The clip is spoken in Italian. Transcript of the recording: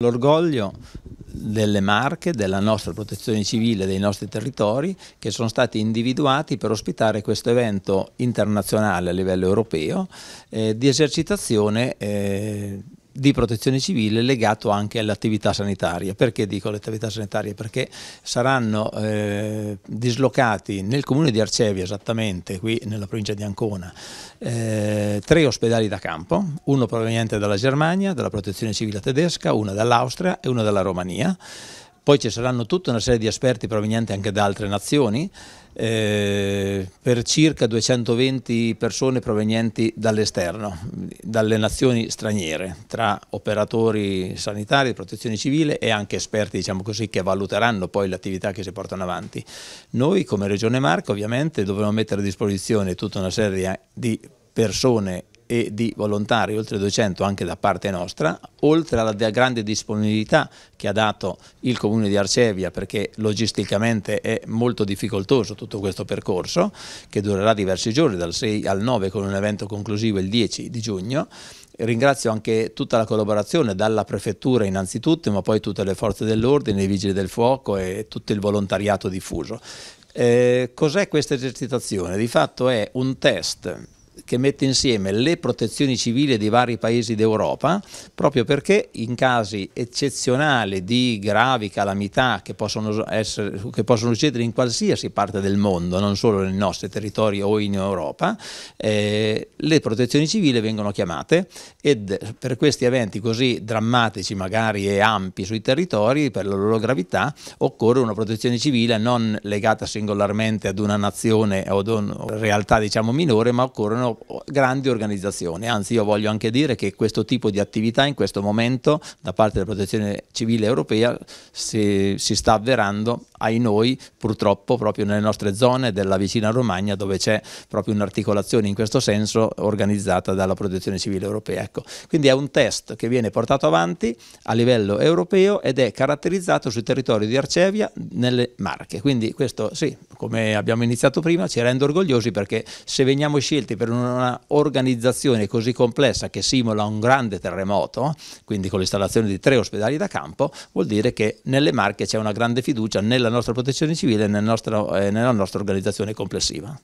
L'orgoglio delle marche, della nostra protezione civile, dei nostri territori che sono stati individuati per ospitare questo evento internazionale a livello europeo eh, di esercitazione eh, di protezione civile legato anche all'attività sanitaria. Perché dico l'attività sanitaria? Perché saranno eh, dislocati nel comune di Arcevia, esattamente qui nella provincia di Ancona, eh, tre ospedali da campo, uno proveniente dalla Germania, dalla protezione civile tedesca, uno dall'Austria e uno dalla Romania poi ci saranno tutta una serie di esperti provenienti anche da altre nazioni, eh, per circa 220 persone provenienti dall'esterno, dalle nazioni straniere, tra operatori sanitari, protezione civile e anche esperti diciamo così, che valuteranno poi le attività che si portano avanti. Noi come Regione Marca ovviamente dovremo mettere a disposizione tutta una serie di persone e di volontari, oltre 200 anche da parte nostra, oltre alla grande disponibilità che ha dato il comune di Arcevia perché logisticamente è molto difficoltoso tutto questo percorso che durerà diversi giorni dal 6 al 9 con un evento conclusivo il 10 di giugno ringrazio anche tutta la collaborazione dalla prefettura innanzitutto ma poi tutte le forze dell'ordine, i vigili del fuoco e tutto il volontariato diffuso. Eh, Cos'è questa esercitazione? Di fatto è un test che mette insieme le protezioni civili dei vari paesi d'Europa, proprio perché in casi eccezionali di gravi calamità che possono, essere, che possono succedere in qualsiasi parte del mondo, non solo nel nostro territorio o in Europa, eh, le protezioni civili vengono chiamate ed per questi eventi così drammatici magari e ampi sui territori, per la loro gravità, occorre una protezione civile non legata singolarmente ad una nazione o ad una realtà diciamo minore, ma occorrono sono grandi organizzazioni, anzi io voglio anche dire che questo tipo di attività in questo momento da parte della protezione civile europea si, si sta avverando ai noi purtroppo proprio nelle nostre zone della vicina Romagna dove c'è proprio un'articolazione in questo senso organizzata dalla protezione civile europea. Ecco, quindi è un test che viene portato avanti a livello europeo ed è caratterizzato sul territorio di Arcevia nelle Marche, quindi questo sì, come abbiamo iniziato prima ci rende orgogliosi perché se veniamo scelti per un un'organizzazione così complessa che simula un grande terremoto, quindi con l'installazione di tre ospedali da campo, vuol dire che nelle Marche c'è una grande fiducia nella nostra protezione civile e nella nostra, eh, nella nostra organizzazione complessiva.